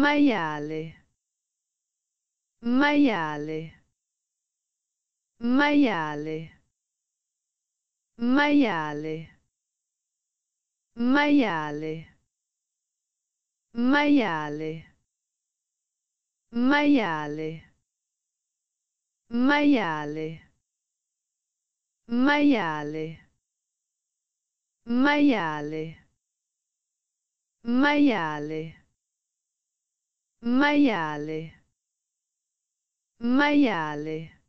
maiale maiale maiale maiale maiale maiale maiale maiale maiale maiale maiale maiale maiale maiale